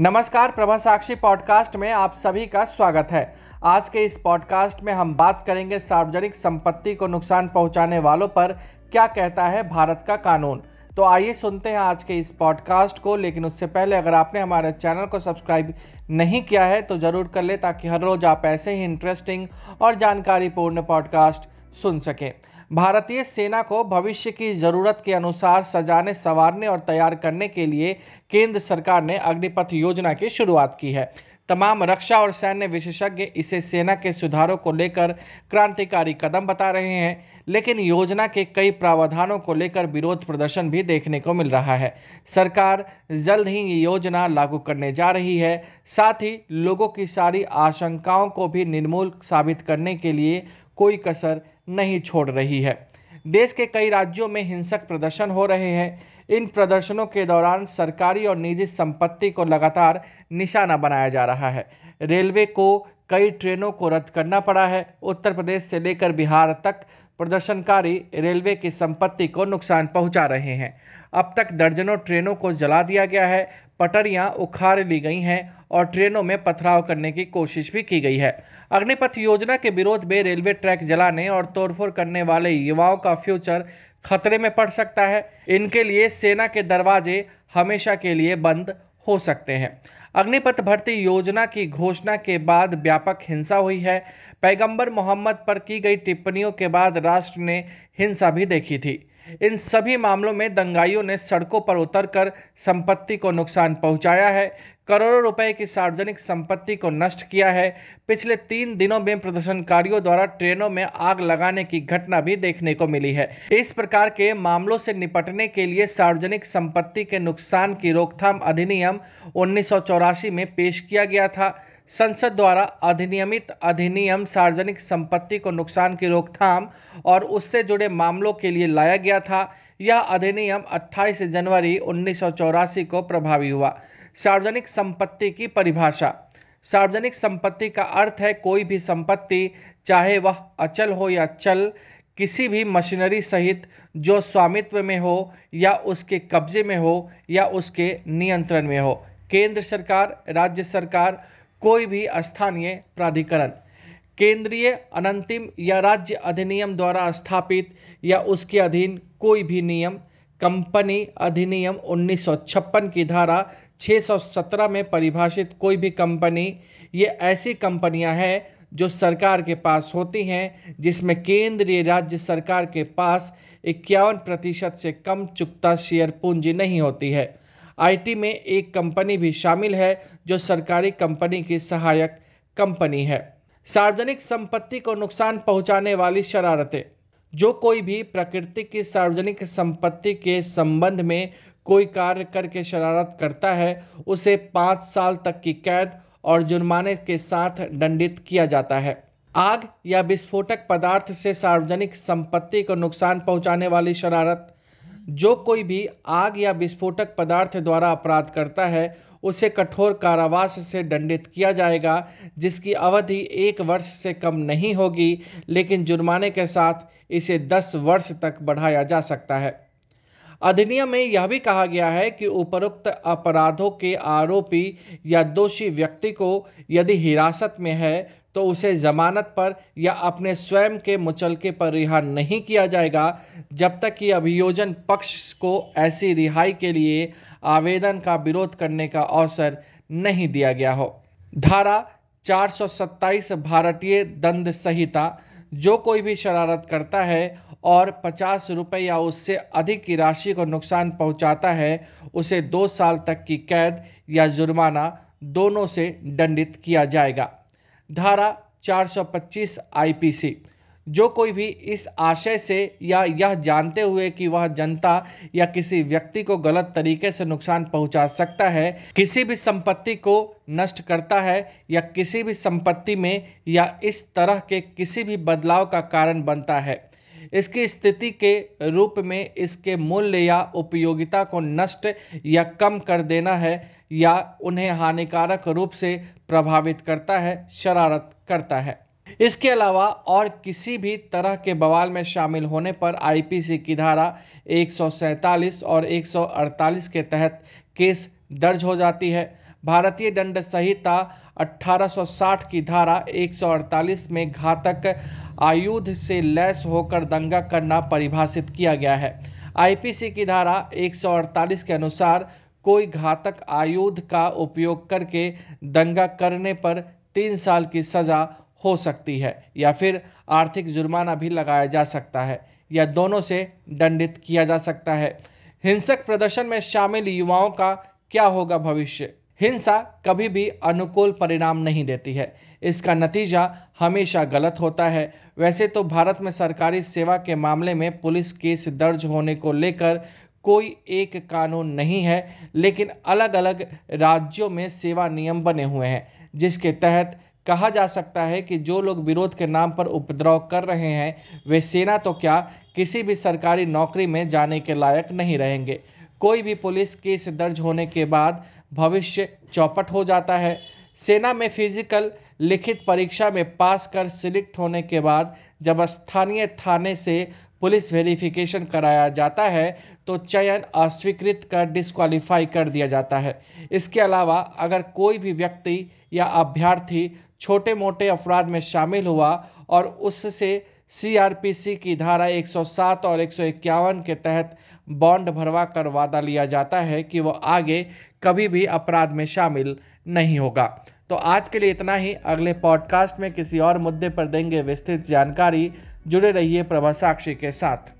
नमस्कार प्रभा साक्षी पॉडकास्ट में आप सभी का स्वागत है आज के इस पॉडकास्ट में हम बात करेंगे सार्वजनिक संपत्ति को नुकसान पहुंचाने वालों पर क्या कहता है भारत का कानून तो आइए सुनते हैं आज के इस पॉडकास्ट को लेकिन उससे पहले अगर आपने हमारे चैनल को सब्सक्राइब नहीं किया है तो ज़रूर कर ले ताकि हर रोज़ आप ऐसे ही इंटरेस्टिंग और जानकारीपूर्ण पॉडकास्ट सुन सकें भारतीय सेना को भविष्य की जरूरत के अनुसार सजाने संवारने और तैयार करने के लिए केंद्र सरकार ने अग्निपथ योजना की शुरुआत की है तमाम रक्षा और सैन्य विशेषज्ञ इसे सेना के सुधारों को लेकर क्रांतिकारी कदम बता रहे हैं लेकिन योजना के कई प्रावधानों को लेकर विरोध प्रदर्शन भी देखने को मिल रहा है सरकार जल्द ही ये योजना लागू करने जा रही है साथ ही लोगों की सारी आशंकाओं को भी निर्मूल साबित करने के लिए कोई कसर नहीं छोड़ रही है देश के कई राज्यों में हिंसक प्रदर्शन हो रहे हैं इन प्रदर्शनों के दौरान सरकारी और निजी संपत्ति को लगातार निशाना बनाया जा रहा है रेलवे को कई ट्रेनों को रद्द करना पड़ा है उत्तर प्रदेश से लेकर बिहार तक प्रदर्शनकारी रेलवे की संपत्ति को नुकसान पहुंचा रहे हैं अब तक दर्जनों ट्रेनों को जला दिया गया है पटरियां उखाड़ ली गई हैं और ट्रेनों में पथराव करने की कोशिश भी की गई है अग्निपथ योजना के विरोध में रेलवे ट्रैक जलाने और तोड़फोड़ करने वाले युवाओं का फ्यूचर खतरे में पड़ सकता है इनके लिए सेना के दरवाजे हमेशा के लिए बंद हो सकते हैं अग्निपथ भर्ती योजना की घोषणा के बाद व्यापक हिंसा हुई है पैगंबर मोहम्मद पर की गई टिप्पणियों के बाद राष्ट्र ने हिंसा भी देखी थी इन सभी मामलों में दंगाइयों ने सड़कों पर उतरकर संपत्ति को नुकसान पहुंचाया है करोड़ों रुपए की सार्वजनिक संपत्ति को नष्ट किया है पिछले तीन दिनों में प्रदर्शनकारियों द्वारा ट्रेनों में आग लगाने की घटना भी देखने को मिली है इस प्रकार के मामलों से निपटने के लिए सार्वजनिक संपत्ति के नुकसान की रोकथाम अधिनियम उन्नीस में पेश किया गया था संसद द्वारा अधिनियमित अधिनियम सार्वजनिक संपत्ति को नुकसान की रोकथाम और उससे जुड़े मामलों के लिए लाया गया था यह अधिनियम 28 जनवरी उन्नीस को प्रभावी हुआ सार्वजनिक संपत्ति की परिभाषा सार्वजनिक संपत्ति का अर्थ है कोई भी संपत्ति चाहे वह अचल हो या चल किसी भी मशीनरी सहित जो स्वामित्व में हो या उसके कब्जे में हो या उसके नियंत्रण में हो केंद्र सरकार राज्य सरकार कोई भी स्थानीय प्राधिकरण केंद्रीय अनंतिम या राज्य अधिनियम द्वारा स्थापित या उसके अधीन कोई भी नियम कंपनी अधिनियम उन्नीस की धारा 617 में परिभाषित कोई भी कंपनी ये ऐसी कंपनियां हैं जो सरकार के पास होती हैं जिसमें केंद्रीय राज्य सरकार के पास इक्यावन प्रतिशत से कम चुकता शेयर पूंजी नहीं होती है आईटी में एक कंपनी भी शामिल है जो सरकारी कंपनी की सहायक कंपनी है सार्वजनिक संपत्ति को नुकसान पहुंचाने वाली शरारतें जो कोई भी प्रकृति की सार्वजनिक संपत्ति के संबंध में कोई कार्य करके शरारत करता है उसे पाँच साल तक की कैद और जुर्माने के साथ दंडित किया जाता है आग या विस्फोटक पदार्थ से सार्वजनिक संपत्ति को नुकसान पहुंचाने वाली शरारत जो कोई भी आग या विस्फोटक पदार्थ द्वारा अपराध करता है उसे कठोर कारावास से दंडित किया जाएगा जिसकी अवधि एक वर्ष से कम नहीं होगी लेकिन जुर्माने के साथ इसे दस वर्ष तक बढ़ाया जा सकता है अधिनियम में यह भी कहा गया है कि उपरोक्त अपराधों के आरोपी या दोषी व्यक्ति को यदि हिरासत में है तो उसे जमानत पर या अपने स्वयं के मुचलके पर रिहा नहीं किया जाएगा जब तक कि अभियोजन पक्ष को ऐसी रिहाई के लिए आवेदन का विरोध करने का अवसर नहीं दिया गया हो धारा 427 भारतीय दंड संहिता जो कोई भी शरारत करता है और पचास रुपये या उससे अधिक की राशि को नुकसान पहुंचाता है उसे दो साल तक की कैद या जुर्माना दोनों से दंडित किया जाएगा धारा 425 आईपीसी जो कोई भी इस आशय से या यह जानते हुए कि वह जनता या किसी व्यक्ति को गलत तरीके से नुकसान पहुंचा सकता है किसी भी संपत्ति को नष्ट करता है या किसी भी संपत्ति में या इस तरह के किसी भी बदलाव का कारण बनता है इसकी स्थिति के रूप में इसके मूल्य या उपयोगिता को नष्ट या कम कर देना है या उन्हें हानिकारक रूप से प्रभावित करता है शरारत करता है इसके अलावा और किसी भी तरह के बवाल में शामिल होने पर आईपीसी की धारा एक और 148 के तहत केस दर्ज हो जाती है भारतीय दंड संहिता 1860 की धारा 148 में घातक आयुध से लैस होकर दंगा करना परिभाषित किया गया है आईपीसी की धारा 148 के अनुसार कोई घातक आयुध का उपयोग करके दंगा करने पर तीन साल की सजा हो सकती है या फिर आर्थिक जुर्माना भी लगाया जा सकता है या दोनों से दंडित किया जा सकता है हिंसक प्रदर्शन में शामिल युवाओं का क्या होगा भविष्य हिंसा कभी भी अनुकूल परिणाम नहीं देती है इसका नतीजा हमेशा गलत होता है वैसे तो भारत में सरकारी सेवा के मामले में पुलिस केस दर्ज होने को लेकर कोई एक कानून नहीं है लेकिन अलग अलग राज्यों में सेवा नियम बने हुए हैं जिसके तहत कहा जा सकता है कि जो लोग विरोध के नाम पर उपद्रव कर रहे हैं वे सेना तो क्या किसी भी सरकारी नौकरी में जाने के लायक नहीं रहेंगे कोई भी पुलिस केस दर्ज होने के बाद भविष्य चौपट हो जाता है सेना में फिजिकल लिखित परीक्षा में पास कर सिलेक्ट होने के बाद जब स्थानीय थाने से पुलिस वेरिफिकेशन कराया जाता है तो चयन अस्वीकृत कर डिस्क्वालीफाई कर दिया जाता है इसके अलावा अगर कोई भी व्यक्ति या अभ्यर्थी छोटे मोटे अपराध में शामिल हुआ और उससे सीआरपीसी की धारा 107 और एक के तहत बॉन्ड भरवा कर वादा लिया जाता है कि वो आगे कभी भी अपराध में शामिल नहीं होगा तो आज के लिए इतना ही अगले पॉडकास्ट में किसी और मुद्दे पर देंगे विस्तृत जानकारी जुड़े रहिए प्रभा साक्षी के साथ